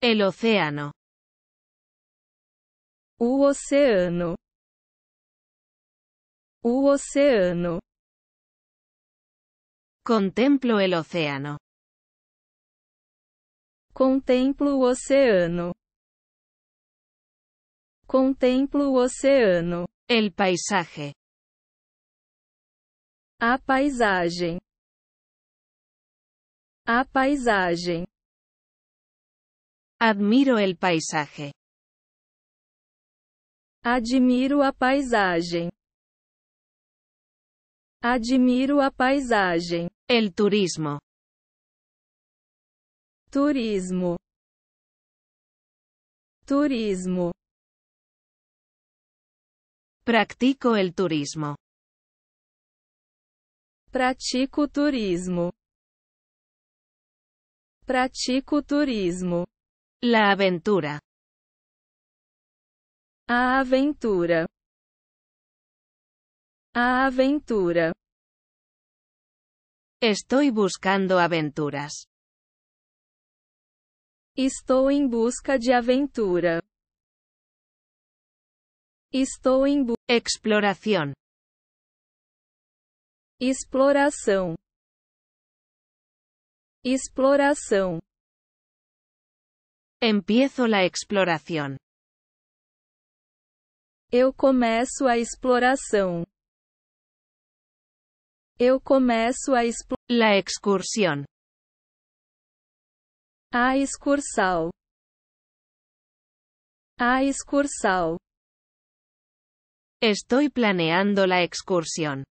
El océano. O oceano. O oceano. Contemplo el océano. Contemplo o oceano. Contemplo o oceano. El paisaje. A paisagem. A paisagem. Admiro el paisaje. Admiro a paisagem. Admiro a paisagem. El turismo. Turismo. Turismo. Practico el turismo. Pratico turismo. Pratico turismo. La aventura. A aventura. A aventura. Estoy buscando aventuras. Estoy en em busca de aventura. Estoy en em exploración Exploración. Exploración. Empiezo la exploración. Eu começo a exploração. Eu começo a exploração. La excursión. A excursal. A excursal. Estoy planeando la excursión.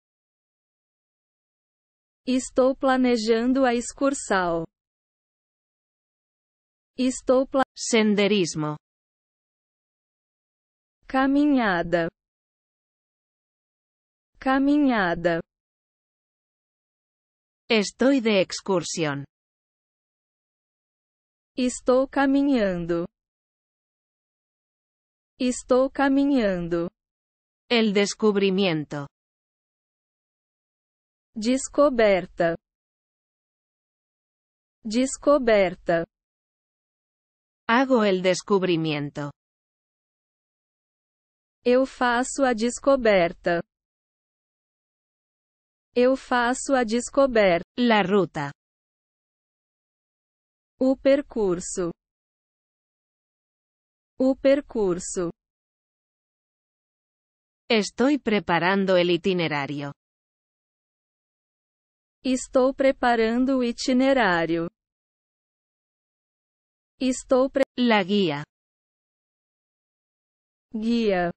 Estou planejando a excursal. Estou pla... Senderismo. Caminhada. Caminhada. Estou de excursão. Estou caminhando. Estou caminhando. El descubrimiento. Descoberta. Descoberta. Hago el descubrimiento. Eu faço a descoberta. Eu faço a descoberta. La ruta. O percurso. O percurso. Estou preparando o itinerário. Estou preparando o itinerário. Estou pre... La guia. Guia.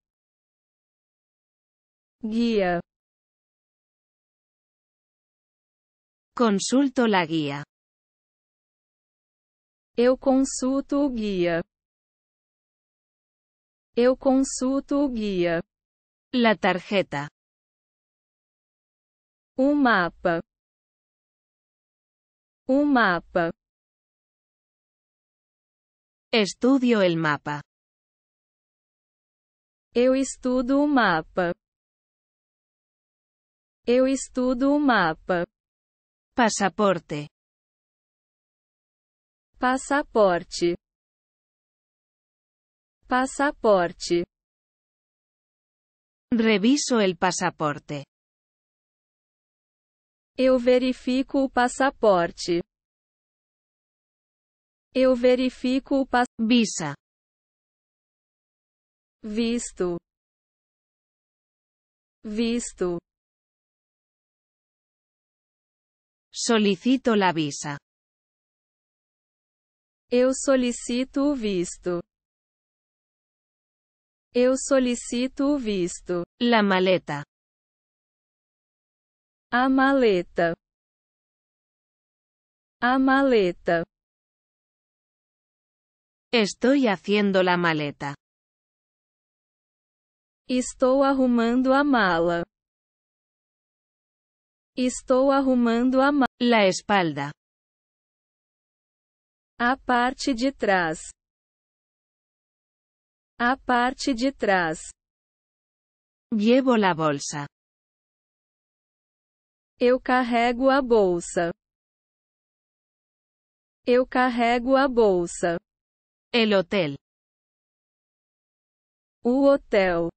Guia. Consulto la guia. Eu consulto o guia. Eu consulto o guia. La tarjeta. Um mapa. Um mapa. Estudio el mapa. Eu estudo o mapa. Eu estudo o mapa. Passaporte. Passaporte. Passaporte. Reviso el passaporte. Eu verifico o passaporte. Eu verifico o pass. Bisa. Visto. Visto. Solicito la visa. Eu solicito o visto. Eu solicito o visto. La maleta. A maleta. A maleta. Estoy haciendo la maleta. Estou arrumando a mala. Estou arrumando a mala. La espalda. A parte de trás. A parte de trás. Llevo la bolsa. Eu carrego a bolsa. Eu carrego a bolsa. El hotel. O hotel.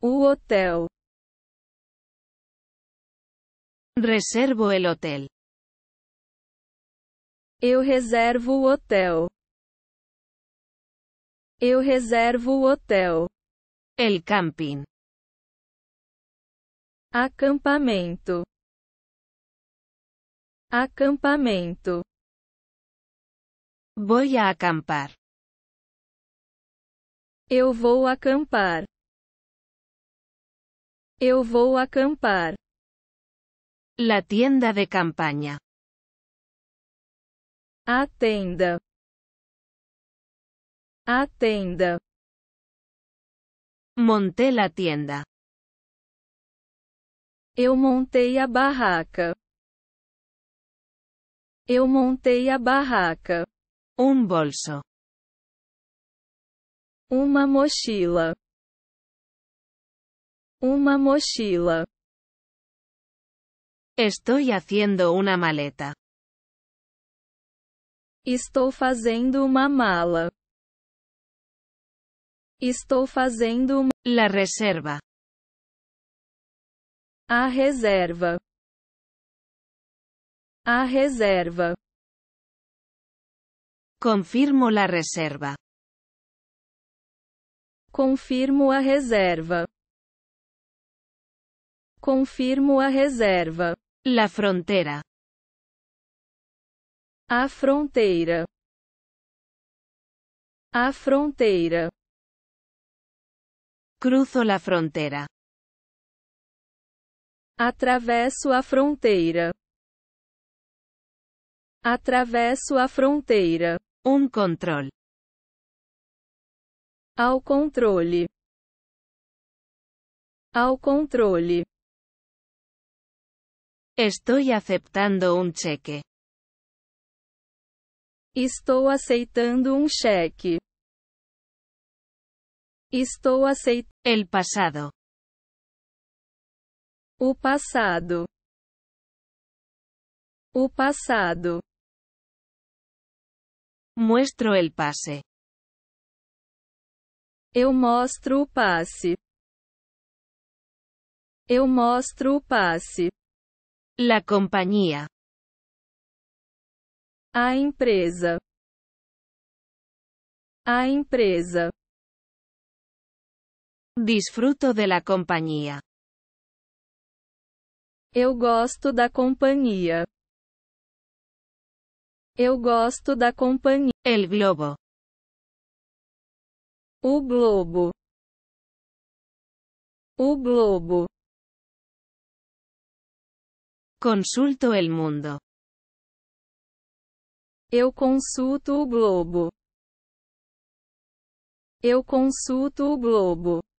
O hotel. Reservo el hotel. Eu reservo o hotel. Eu reservo o hotel. El camping. Acampamento. Acampamento. Voy a acampar. Eu vou acampar. Eu vou acampar. La tienda de campaña. A tenda. A tenda. Monté la tienda. Eu montei a barraca. Eu montei a barraca. Um bolso. Uma mochila. Uma mochila. Estou fazendo uma maleta. Estou fazendo uma mala. Estou fazendo uma... La reserva. A reserva. A reserva. Confirmo la reserva. Confirmo a reserva. Confirmo a reserva. La frontera. A fronteira. A fronteira. Cruzo la frontera. Atravesso a fronteira. Atravesso a fronteira. Um control. Ao controle. Ao controle. Estou aceitando um cheque. Estou aceitando um cheque. Estou aceitando. El passado. O passado. O passado. Muestro el pase. Eu mostro o passe. Eu mostro o passe. La companhia. A empresa. A empresa. Disfruto de la companhia. Eu gosto da companhia. Eu gosto da companhia. El Globo. O Globo. O Globo. Consulto El Mundo. Eu consulto o Globo. Eu consulto o Globo.